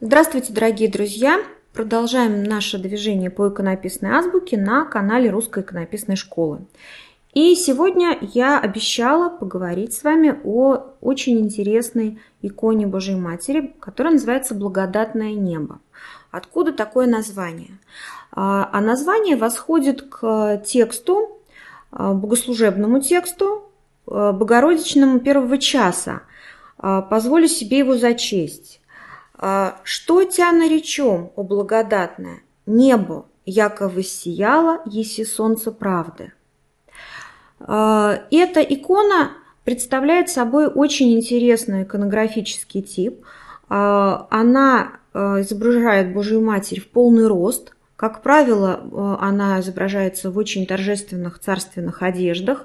Здравствуйте, дорогие друзья! Продолжаем наше движение по иконописной азбуке на канале Русской иконописной школы. И сегодня я обещала поговорить с вами о очень интересной иконе Божьей Матери, которая называется «Благодатное небо». Откуда такое название? А, а название восходит к тексту, а, богослужебному тексту, а, богородичному первого часа. Позволю себе его зачесть. А «Что тя наречем, о благодатное? Небо, яко воссияло, еси солнце правды». А, эта икона представляет собой очень интересный иконографический тип. А, она э, изображает Божью Матерь в полный рост. Как правило, э, она изображается в очень торжественных царственных одеждах.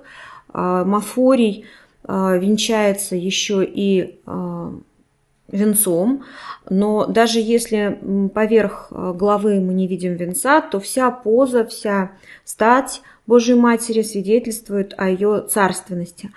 Мафорий э, венчается еще и венцом, но даже если поверх э, головы мы не видим венца, то вся поза, вся стать Божьей Матери свидетельствует о ее царственности.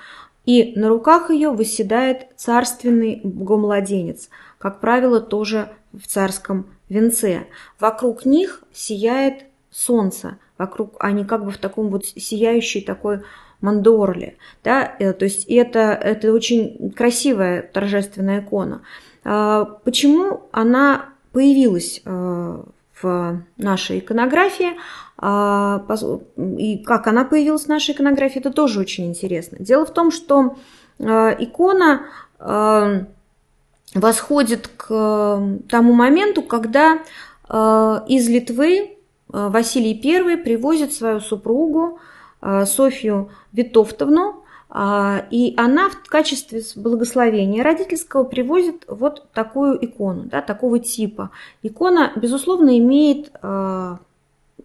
И на руках ее выседает царственный богомладенец, как правило, тоже в царском венце. Вокруг них сияет солнце – вокруг, они как бы в таком вот сияющей такой мандорле, да, э, то есть это, это очень красивая торжественная икона. А, почему она появилась э, в нашей иконографии, а, и как она появилась в нашей иконографии, это тоже очень интересно. Дело в том, что э, икона восходит к тому моменту, когда из Литвы Э, Василий I привозит свою супругу э, Софью Витовтовну, э, и она в качестве благословения родительского привозит вот такую икону, да, такого типа. Икона, безусловно, имеет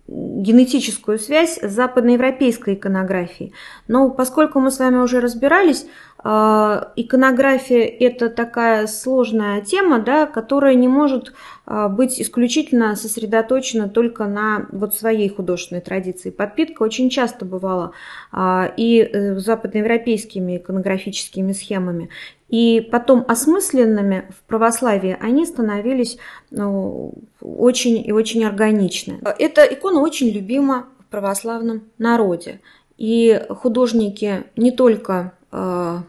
генетическую связь с западноевропейской иконографией. Но поскольку мы с вами уже разбирались, а, иконография – это такая сложная тема, да, которая не может а, быть исключительно сосредоточена только на вот своей художественной традиции. Подпитка очень часто бывала а, и э, западноевропейскими иконографическими схемами, и потом осмысленными в православии они становились ну, очень и очень органичны. Эта икона очень любима в православном народе. И художники не только Э,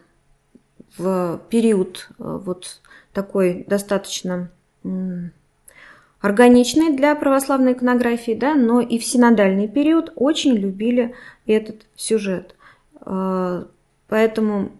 в период э, вот такой достаточно органичный для православной иконографии, да, но и в синодальный период очень любили этот сюжет. Э, поэтому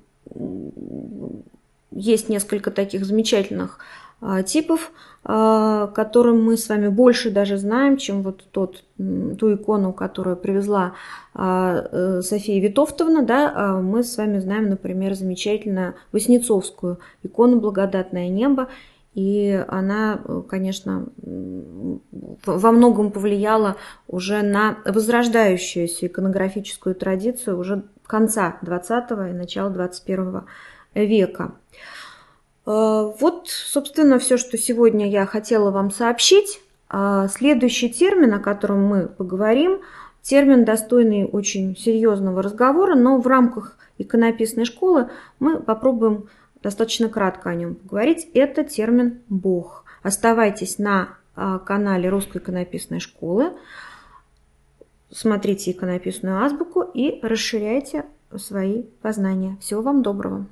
есть несколько таких замечательных а, типов, а, которым мы с вами больше даже знаем, чем вот тот, ту икону, которую привезла а, э, София Витовтовна, да, мы с вами знаем, например, замечательно Воснецовскую икону «Благодатное небо», и она, э, конечно, во многом повлияла уже на возрождающуюся иконографическую традицию уже конца 20 и начала 21 века. Э, вот, собственно, все, что сегодня я хотела вам сообщить. А, следующий термин, о котором мы поговорим, термин, достойный очень серьезного разговора, но в рамках иконописной школы мы попробуем достаточно кратко о нем поговорить. Это термин «бог». Оставайтесь на а, канале Русской иконописной школы, смотрите иконописную азбуку и расширяйте свои познания. Всего вам доброго!